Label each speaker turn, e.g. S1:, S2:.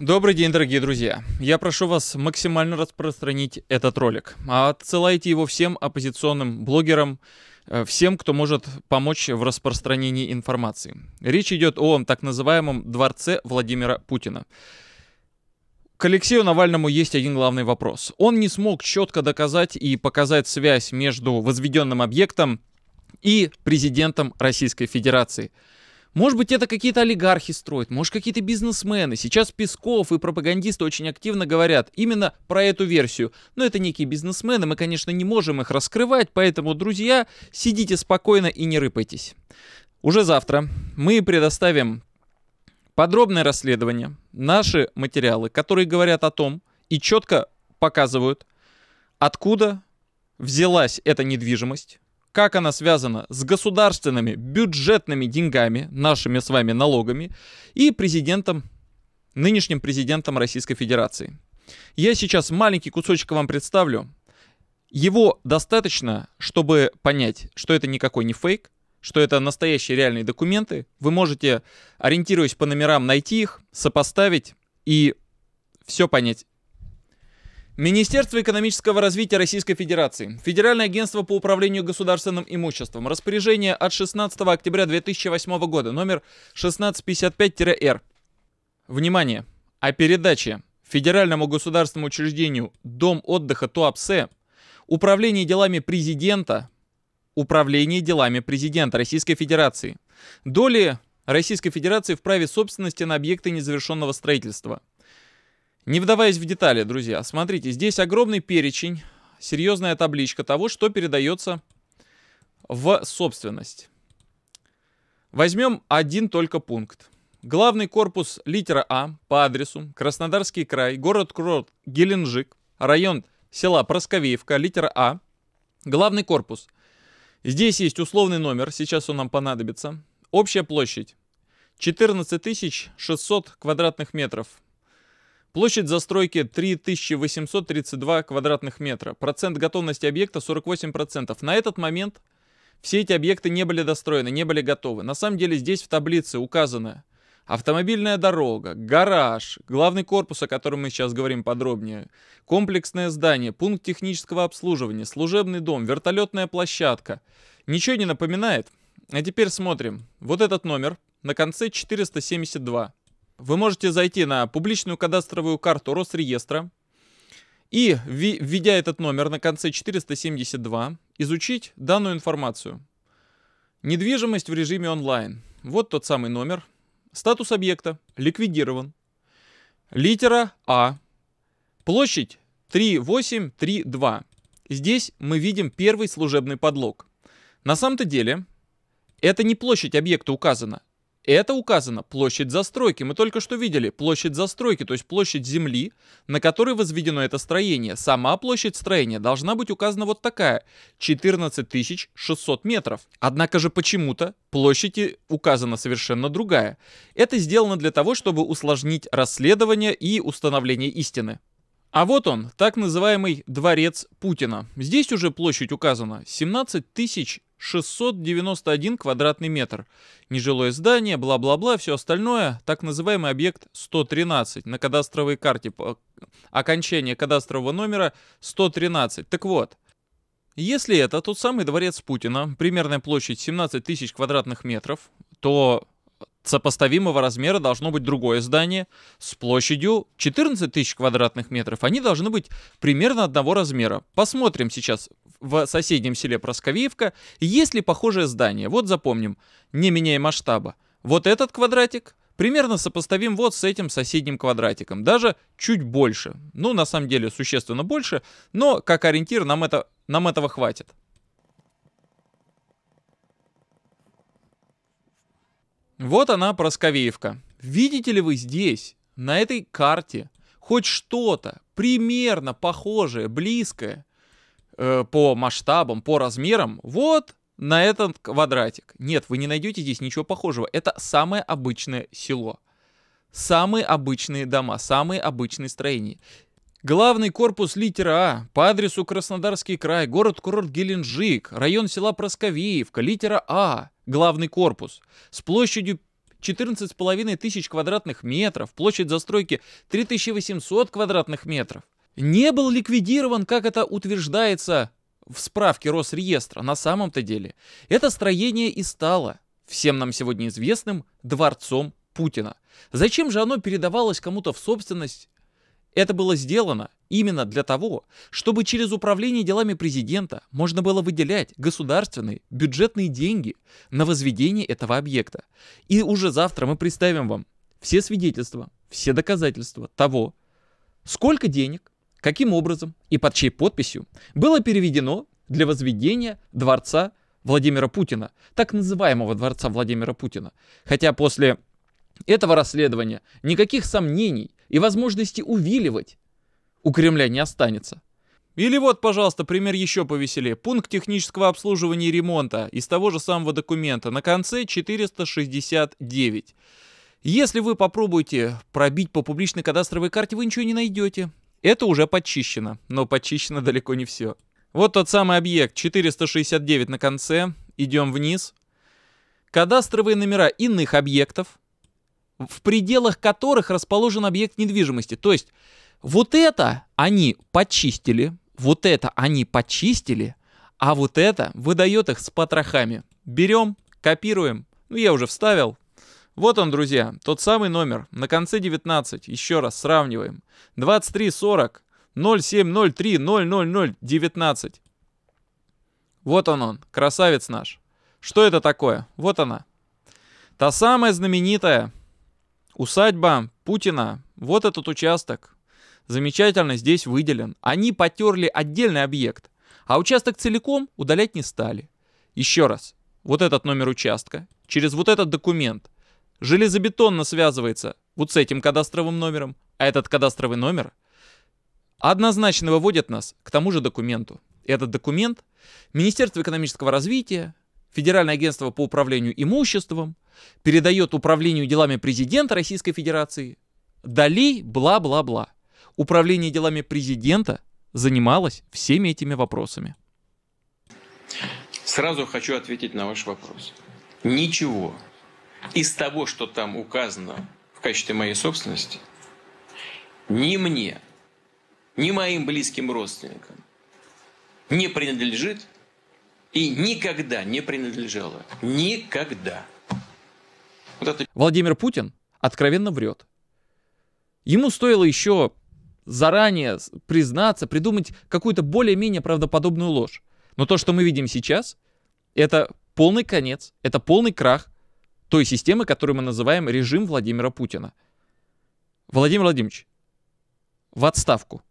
S1: Добрый день, дорогие друзья. Я прошу вас максимально распространить этот ролик. Отсылайте его всем оппозиционным блогерам, э, всем, кто может помочь в распространении информации. Речь идет о так называемом дворце Владимира Путина. К Алексею Навальному есть один главный вопрос. Он не смог четко доказать и показать связь между возведенным объектом и президентом Российской Федерации – может быть, это какие-то олигархи строят, может, какие-то бизнесмены. Сейчас Песков и пропагандисты очень активно говорят именно про эту версию. Но это некие бизнесмены, мы, конечно, не можем их раскрывать, поэтому, друзья, сидите спокойно и не рыпайтесь. Уже завтра мы предоставим подробное расследование, наши материалы, которые говорят о том и четко показывают, откуда взялась эта недвижимость, как она связана с государственными бюджетными деньгами, нашими с вами налогами, и президентом, нынешним президентом Российской Федерации. Я сейчас маленький кусочек вам представлю. Его достаточно, чтобы понять, что это никакой не фейк, что это настоящие реальные документы. Вы можете, ориентируясь по номерам, найти их, сопоставить и все понять Министерство экономического развития Российской Федерации, Федеральное агентство по управлению государственным имуществом, распоряжение от 16 октября 2008 года, номер 1655-р. Внимание! О передаче Федеральному государственному учреждению Дом отдыха Туапсе, Управление делами президента, Управление делами президента Российской Федерации, доли Российской Федерации в праве собственности на объекты незавершенного строительства – не вдаваясь в детали, друзья, смотрите, здесь огромный перечень, серьезная табличка того, что передается в собственность. Возьмем один только пункт. Главный корпус литера А по адресу Краснодарский край, город Крот, Геленджик, район села Просковеевка, литера А. Главный корпус. Здесь есть условный номер, сейчас он нам понадобится. Общая площадь 14 600 квадратных метров. Площадь застройки 3832 квадратных метра. Процент готовности объекта 48%. На этот момент все эти объекты не были достроены, не были готовы. На самом деле здесь в таблице указано автомобильная дорога, гараж, главный корпус, о котором мы сейчас говорим подробнее, комплексное здание, пункт технического обслуживания, служебный дом, вертолетная площадка. Ничего не напоминает? А теперь смотрим. Вот этот номер на конце 472 вы можете зайти на публичную кадастровую карту Росреестра и, введя этот номер на конце 472, изучить данную информацию. Недвижимость в режиме онлайн. Вот тот самый номер. Статус объекта ликвидирован. Литера А. Площадь 3832. Здесь мы видим первый служебный подлог. На самом-то деле, это не площадь объекта указана, это указано площадь застройки. Мы только что видели площадь застройки, то есть площадь земли, на которой возведено это строение. Сама площадь строения должна быть указана вот такая, 14 600 метров. Однако же почему-то площади указана совершенно другая. Это сделано для того, чтобы усложнить расследование и установление истины. А вот он, так называемый дворец Путина. Здесь уже площадь указана 17 тысяч. 691 квадратный метр. Нежилое здание, бла-бла-бла, все остальное, так называемый объект 113 на кадастровой карте, окончание кадастрового номера 113. Так вот, если это тот самый дворец Путина, примерная площадь 17 тысяч квадратных метров, то сопоставимого размера должно быть другое здание с площадью 14 тысяч квадратных метров. Они должны быть примерно одного размера. Посмотрим сейчас в соседнем селе Просковиевка, есть ли похожее здание. Вот запомним, не меняя масштаба. Вот этот квадратик примерно сопоставим вот с этим соседним квадратиком, даже чуть больше. Ну, на самом деле, существенно больше, но как ориентир нам, это, нам этого хватит. Вот она, Просковеевка. Видите ли вы здесь, на этой карте, хоть что-то примерно похожее, близкое э, по масштабам, по размерам? Вот на этот квадратик. Нет, вы не найдете здесь ничего похожего. Это самое обычное село. Самые обычные дома, самые обычные строения. Главный корпус литера А по адресу Краснодарский край, город-курорт Геленджик, район села Просковиевка, литера А, главный корпус, с площадью 14,5 тысяч квадратных метров, площадь застройки 3800 квадратных метров, не был ликвидирован, как это утверждается в справке Росреестра на самом-то деле. Это строение и стало всем нам сегодня известным дворцом Путина. Зачем же оно передавалось кому-то в собственность это было сделано именно для того, чтобы через управление делами президента можно было выделять государственные бюджетные деньги на возведение этого объекта. И уже завтра мы представим вам все свидетельства, все доказательства того, сколько денег, каким образом и под чьей подписью было переведено для возведения дворца Владимира Путина, так называемого дворца Владимира Путина. Хотя после этого расследования никаких сомнений и возможности увиливать у Кремля не останется. Или вот, пожалуйста, пример еще повеселее. Пункт технического обслуживания и ремонта из того же самого документа на конце 469. Если вы попробуете пробить по публичной кадастровой карте, вы ничего не найдете. Это уже подчищено, но подчищено далеко не все. Вот тот самый объект 469 на конце. Идем вниз. Кадастровые номера иных объектов в пределах которых расположен объект недвижимости. То есть вот это они почистили, вот это они почистили, а вот это выдает их с потрохами. Берем, копируем, ну я уже вставил. Вот он, друзья, тот самый номер, на конце 19, еще раз сравниваем. 2340 0703 00019. Вот он он, красавец наш. Что это такое? Вот она. Та самая знаменитая Усадьба Путина, вот этот участок, замечательно здесь выделен. Они потерли отдельный объект, а участок целиком удалять не стали. Еще раз, вот этот номер участка, через вот этот документ, железобетонно связывается вот с этим кадастровым номером, а этот кадастровый номер однозначно выводит нас к тому же документу. И этот документ Министерство экономического развития, Федеральное агентство по управлению имуществом передает Управлению делами президента Российской Федерации. Далей, бла-бла-бла. Управление делами президента занималось всеми этими вопросами. Сразу хочу ответить на ваш вопрос. Ничего из того, что там указано в качестве моей собственности, ни мне, ни моим близким родственникам не принадлежит и никогда не принадлежало. Никогда. Вот это... Владимир Путин откровенно врет. Ему стоило еще заранее признаться, придумать какую-то более-менее правдоподобную ложь. Но то, что мы видим сейчас, это полный конец, это полный крах той системы, которую мы называем режим Владимира Путина. Владимир Владимирович, в отставку.